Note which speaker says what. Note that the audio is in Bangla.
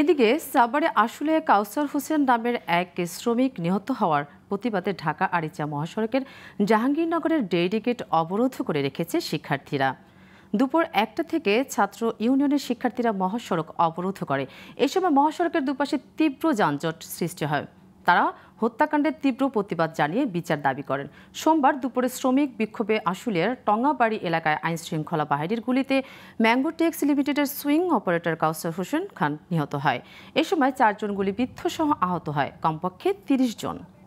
Speaker 1: এদিকে সাভারে আসলে কাউসার হোসেন নামের এক শ্রমিক নিহত হওয়ার প্রতিবাদে ঢাকা আরিচা মহাসড়কের জাহাঙ্গীরনগরের ডেইরি গেট অবরোধ করে রেখেছে শিক্ষার্থীরা দুপুর একটা থেকে ছাত্র ইউনিয়নের শিক্ষার্থীরা মহাসড়ক অবরোধ করে এ সময় মহাসড়কের দুপাশে তীব্র যানজট সৃষ্টি হয় তারা হত্যাকাণ্ডের তীব্র প্রতিবাদ জানিয়ে বিচার দাবি করেন সোমবার দুপুরে শ্রমিক বিক্ষোভে আসুলের টঙ্গাবাড়ি এলাকায় আইন শৃঙ্খলা বাহিনীর গুলিতে ম্যাঙ্গো টেক্স লিমিটেডের সুইং অপারেটর কাউসার হোসেন খান নিহত হয় এ সময় চারজন গুলিবিদ্ধ সহ আহত হয় কমপক্ষে তিরিশ জন